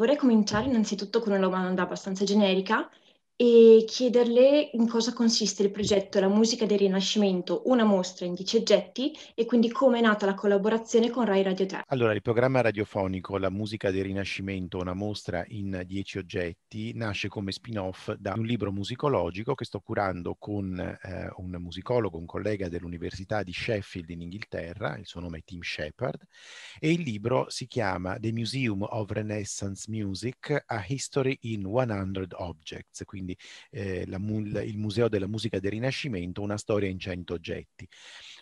vorrei cominciare innanzitutto con una domanda abbastanza generica e chiederle in cosa consiste il progetto La musica del Rinascimento, una mostra in 10 oggetti e quindi come è nata la collaborazione con Rai Radio 3. Allora, il programma radiofonico La musica del Rinascimento, una mostra in 10 oggetti, nasce come spin-off da un libro musicologico che sto curando con eh, un musicologo, un collega dell'Università di Sheffield in Inghilterra, il suo nome è Tim Shepard, e il libro si chiama The Museum of Renaissance Music, A History in 100 Objects, quindi quindi eh, la, il Museo della Musica del Rinascimento, una storia in 100 oggetti.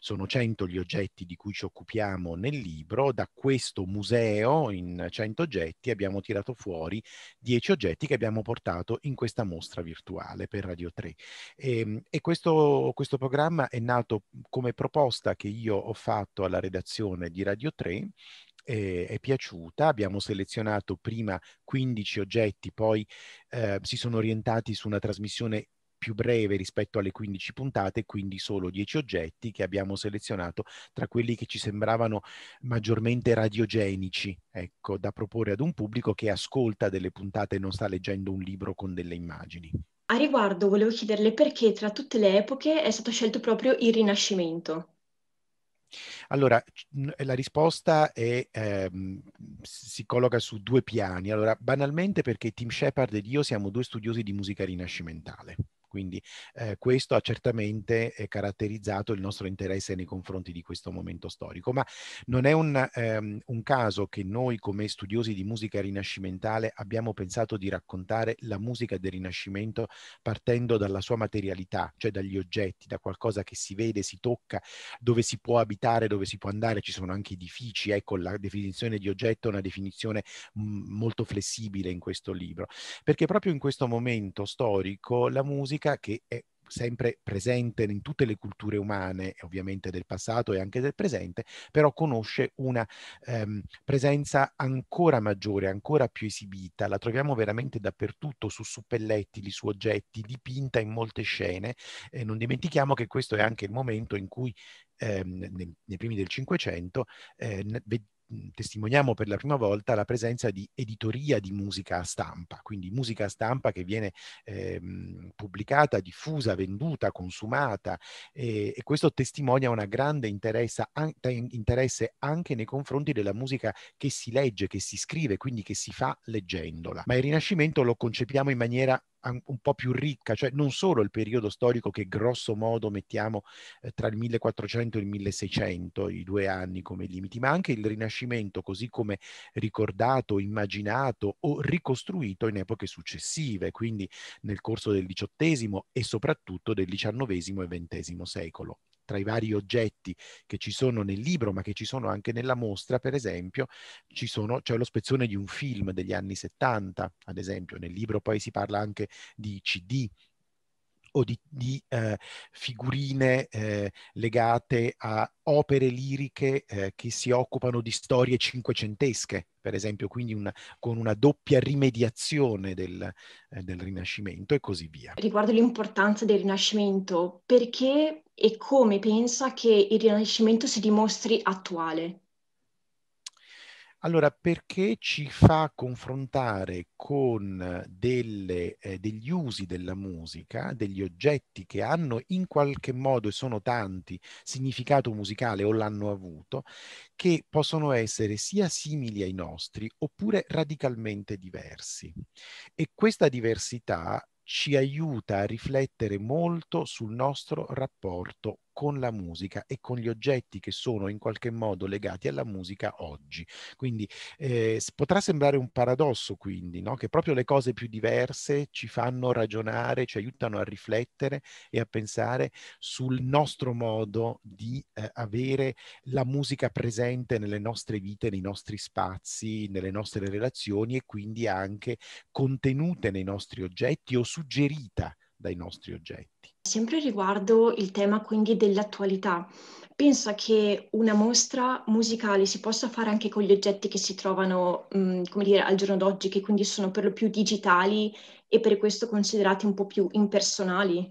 Sono 100 gli oggetti di cui ci occupiamo nel libro, da questo museo in 100 oggetti abbiamo tirato fuori 10 oggetti che abbiamo portato in questa mostra virtuale per Radio 3. E, ehm, e questo, questo programma è nato come proposta che io ho fatto alla redazione di Radio 3 eh, è piaciuta, abbiamo selezionato prima 15 oggetti, poi eh, si sono orientati su una trasmissione più breve rispetto alle 15 puntate, quindi solo 10 oggetti che abbiamo selezionato tra quelli che ci sembravano maggiormente radiogenici, ecco, da proporre ad un pubblico che ascolta delle puntate e non sta leggendo un libro con delle immagini. A riguardo volevo chiederle perché tra tutte le epoche è stato scelto proprio il Rinascimento. Allora, la risposta è, ehm, si colloca su due piani. Allora, banalmente perché Tim Shepard ed io siamo due studiosi di musica rinascimentale. Quindi eh, questo ha certamente eh, caratterizzato il nostro interesse nei confronti di questo momento storico, ma non è un, ehm, un caso che noi come studiosi di musica rinascimentale abbiamo pensato di raccontare la musica del Rinascimento partendo dalla sua materialità, cioè dagli oggetti, da qualcosa che si vede, si tocca, dove si può abitare, dove si può andare, ci sono anche edifici, ecco la definizione di oggetto è una definizione molto flessibile in questo libro, perché proprio in questo momento storico la musica logica che è sempre presente in tutte le culture umane, ovviamente del passato e anche del presente, però conosce una ehm, presenza ancora maggiore, ancora più esibita, la troviamo veramente dappertutto, su suppellettili, su oggetti, dipinta in molte scene. Eh, non dimentichiamo che questo è anche il momento in cui ehm, nei, nei, primi del Cinquecento eh, testimoniamo per la prima volta la presenza di editoria di musica a stampa, quindi musica a stampa che viene eh, pubblicata, diffusa, venduta, consumata e, e questo testimonia un grande an- interesse anche nei confronti della musica che si legge, che si scrive, quindi che si fa leggendola. Ma il Rinascimento lo concepiamo in maniera un po' più ricca, cioè non solo il periodo storico che grosso modo mettiamo eh, tra il 1400 e il 1600, i due anni come limiti, ma anche il Rinascimento così come ricordato, immaginato o ricostruito in epoche successive, quindi nel corso del XVIII e soprattutto del XIX e XX secolo tra i vari oggetti che ci sono nel libro, ma che ci sono anche nella mostra, per esempio, sono, c'è lo spezzone di un film degli anni 70, ad esempio, nel libro poi si parla anche di CD o di, di eh, figurine eh, legate a opere liriche eh, che si occupano di storie cinquecentesche, per esempio, quindi una, con una doppia rimediazione del, eh, del Rinascimento e così via. Riguardo l'importanza del Rinascimento, perché e come pensa che il Rinascimento si dimostri attuale? Allora, perché ci fa confrontare con delle, eh, degli usi della musica, degli oggetti che hanno in qualche modo, e sono tanti, significato musicale o l'hanno avuto, che possono essere sia simili ai nostri oppure radicalmente diversi. E questa diversità ci aiuta a riflettere molto sul nostro rapporto con la musica e con gli oggetti che sono in qualche modo legati alla musica oggi. Quindi eh, potrà sembrare un paradosso, quindi, no? che proprio le cose più diverse ci fanno ragionare, ci aiutano a riflettere e a pensare sul nostro modo di eh, avere la musica presente nelle nostre vite, nei nostri spazi, nelle nostre relazioni e quindi anche contenute nei nostri oggetti o suggerita dai nostri oggetti. Sempre riguardo il tema quindi dell'attualità, pensa che una mostra musicale si possa fare anche con gli oggetti che si trovano, mh, mm, come dire, al giorno d'oggi, che quindi sono per lo più digitali e per questo considerati un po' più impersonali?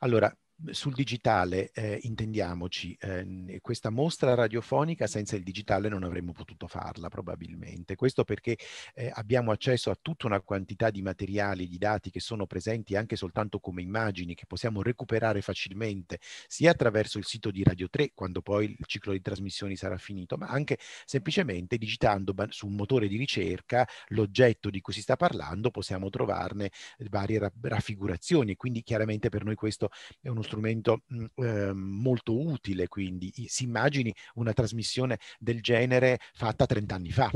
Allora, sul digitale eh, intendiamoci, eh, questa mostra radiofonica senza il digitale non avremmo potuto farla probabilmente. Questo perché eh, abbiamo accesso a tutta una quantità di materiali, di dati che sono presenti anche soltanto come immagini che possiamo recuperare facilmente sia attraverso il sito di Radio 3 quando poi il ciclo di trasmissioni sarà finito, ma anche semplicemente digitando su un motore di ricerca l'oggetto di cui si sta parlando possiamo trovarne eh, varie raffigurazioni e quindi chiaramente per noi questo è uno strumento strumento eh, molto utile, quindi si immagini una trasmissione del genere fatta 30 anni fa.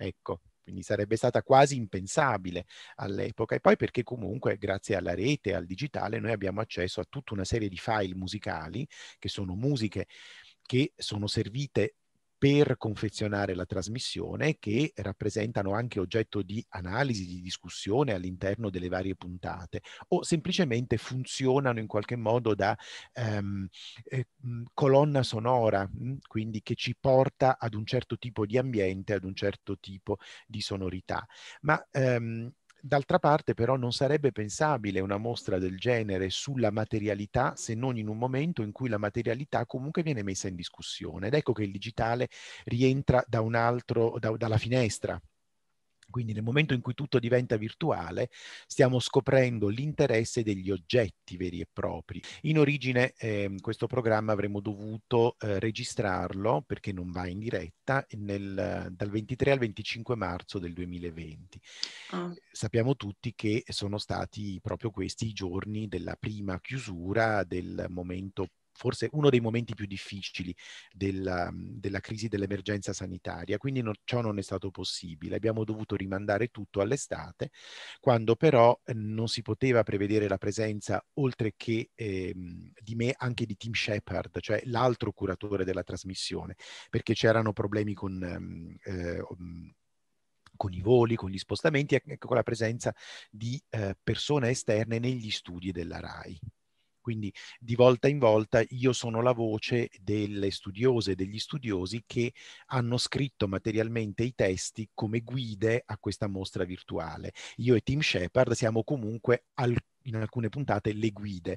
Ecco, quindi sarebbe stata quasi impensabile all'epoca e poi perché comunque grazie alla rete, al digitale, noi abbiamo accesso a tutta una serie di file musicali che sono musiche che sono servite per confezionare la trasmissione che rappresentano anche oggetto di analisi, di discussione all'interno delle varie puntate o semplicemente funzionano in qualche modo da ehm, eh, colonna sonora, quindi che ci porta ad un certo tipo di ambiente, ad un certo tipo di sonorità. Ma ehm, D'altra parte però non sarebbe pensabile una mostra del genere sulla materialità se non in un momento in cui la materialità comunque viene messa in discussione ed ecco che il digitale rientra da un altro, da, dalla finestra quindi nel momento in cui tutto diventa virtuale stiamo scoprendo l'interesse degli oggetti veri e propri. In origine eh, questo programma avremmo dovuto eh, registrarlo perché non va in diretta nel, dal 23 al 25 marzo del 2020. Ah. Sappiamo tutti che sono stati proprio questi i giorni della prima chiusura del momento forse uno dei momenti più difficili della, mm, della crisi dell'emergenza sanitaria, quindi non, ciò non è stato possibile. Abbiamo dovuto rimandare tutto all'estate, quando però eh, non si poteva prevedere la presenza, oltre che eh, di me, anche di Tim Shepard, cioè l'altro curatore della trasmissione, perché c'erano problemi con... Mm, eh, mm, con i voli, con gli spostamenti e ecco, con la presenza di eh, persone esterne negli studi della RAI. Quindi di volta in volta io sono la voce delle studiose e degli studiosi che hanno scritto materialmente i testi come guide a questa mostra virtuale. Io e Tim Shepard siamo comunque al in alcune puntate le guide